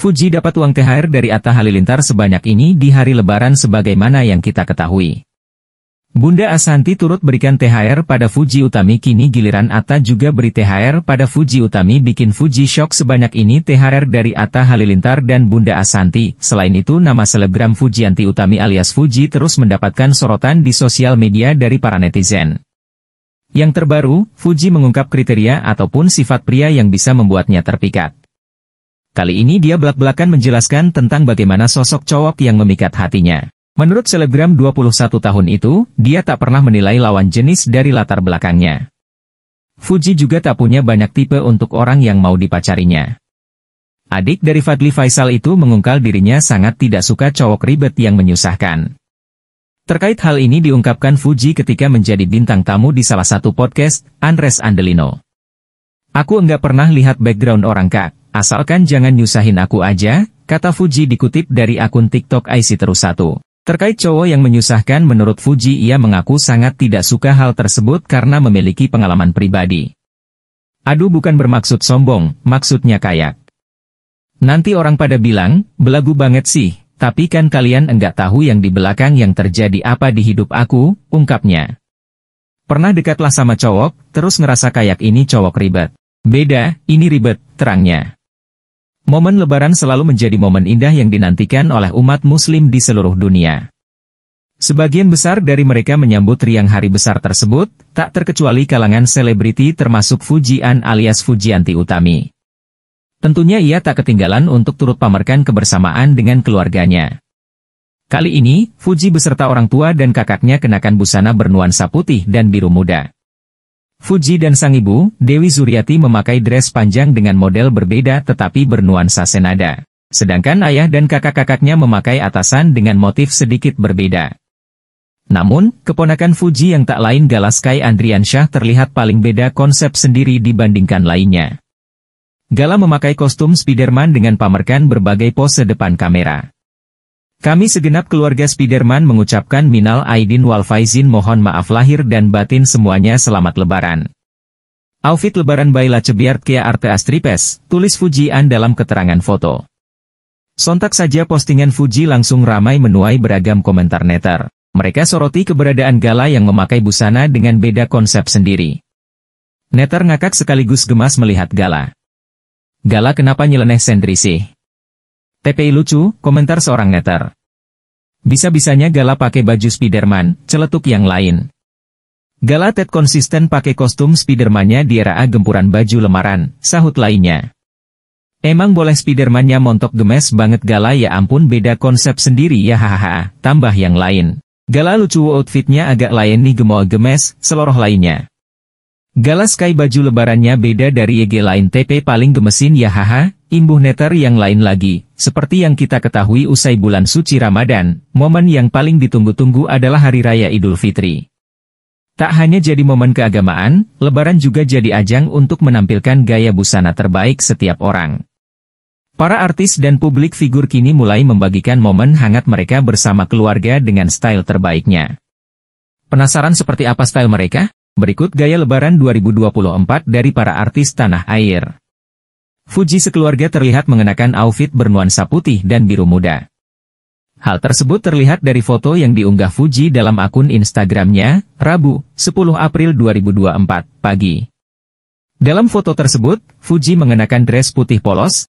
Fuji dapat uang THR dari Atta Halilintar sebanyak ini di hari lebaran sebagaimana yang kita ketahui. Bunda Asanti turut berikan THR pada Fuji Utami kini giliran Atta juga beri THR pada Fuji Utami bikin Fuji shock sebanyak ini THR dari Atta Halilintar dan Bunda Asanti. Selain itu nama selebgram Fuji Anti Utami alias Fuji terus mendapatkan sorotan di sosial media dari para netizen. Yang terbaru, Fuji mengungkap kriteria ataupun sifat pria yang bisa membuatnya terpikat. Kali ini dia belak-belakan menjelaskan tentang bagaimana sosok cowok yang memikat hatinya. Menurut selebgram 21 tahun itu, dia tak pernah menilai lawan jenis dari latar belakangnya. Fuji juga tak punya banyak tipe untuk orang yang mau dipacarinya. Adik dari Fadli Faisal itu mengungkal dirinya sangat tidak suka cowok ribet yang menyusahkan. Terkait hal ini diungkapkan Fuji ketika menjadi bintang tamu di salah satu podcast, Andres Andelino. Aku enggak pernah lihat background orang kak, Asalkan jangan nyusahin aku aja, kata Fuji dikutip dari akun TikTok IC Terus 1. Terkait cowok yang menyusahkan menurut Fuji ia mengaku sangat tidak suka hal tersebut karena memiliki pengalaman pribadi. Aduh bukan bermaksud sombong, maksudnya kayak. Nanti orang pada bilang, belagu banget sih, tapi kan kalian enggak tahu yang di belakang yang terjadi apa di hidup aku, ungkapnya. Pernah dekatlah sama cowok, terus ngerasa kayak ini cowok ribet. Beda, ini ribet, terangnya. Momen lebaran selalu menjadi momen indah yang dinantikan oleh umat muslim di seluruh dunia. Sebagian besar dari mereka menyambut riang hari besar tersebut, tak terkecuali kalangan selebriti termasuk Fujian alias Fujianti Utami. Tentunya ia tak ketinggalan untuk turut pamerkan kebersamaan dengan keluarganya. Kali ini, Fuji beserta orang tua dan kakaknya kenakan busana bernuansa putih dan biru muda. Fuji dan sang ibu, Dewi Zuriati memakai dress panjang dengan model berbeda tetapi bernuansa senada. Sedangkan ayah dan kakak-kakaknya memakai atasan dengan motif sedikit berbeda. Namun, keponakan Fuji yang tak lain Galaskai Andrian Syah terlihat paling beda konsep sendiri dibandingkan lainnya. Gala memakai kostum Spiderman dengan pamerkan berbagai pose depan kamera. Kami segenap keluarga Spiderman mengucapkan minal aidin wal faizin mohon maaf lahir dan batin semuanya selamat lebaran. Outfit lebaran La Cebiart Kia Arte Astripes, tulis Fujian dalam keterangan foto. Sontak saja postingan Fuji langsung ramai menuai beragam komentar netter. Mereka soroti keberadaan Gala yang memakai busana dengan beda konsep sendiri. Netter ngakak sekaligus gemas melihat Gala. Gala kenapa nyeleneh sendiri sih? TPI lucu, komentar seorang netter. Bisa-bisanya Gala pakai baju Spiderman, celetuk yang lain. Gala Ted konsisten pakai kostum Spidermannya di era gempuran baju lemaran, sahut lainnya. Emang boleh Spidermannya montok gemes banget Gala ya ampun beda konsep sendiri ya hahaha, tambah yang lain. Gala lucu outfitnya agak lain nih gemoa gemes, seloroh lainnya. Gala Sky baju lebarannya beda dari YG e lain TP paling gemesin ya haha, imbuh neter yang lain lagi. Seperti yang kita ketahui usai bulan suci Ramadan, momen yang paling ditunggu-tunggu adalah Hari Raya Idul Fitri. Tak hanya jadi momen keagamaan, lebaran juga jadi ajang untuk menampilkan gaya busana terbaik setiap orang. Para artis dan publik figur kini mulai membagikan momen hangat mereka bersama keluarga dengan style terbaiknya. Penasaran seperti apa style mereka? Berikut gaya lebaran 2024 dari para artis tanah air. Fuji sekeluarga terlihat mengenakan outfit bernuansa putih dan biru muda. Hal tersebut terlihat dari foto yang diunggah Fuji dalam akun Instagramnya, Rabu, 10 April 2024, pagi. Dalam foto tersebut, Fuji mengenakan dress putih polos,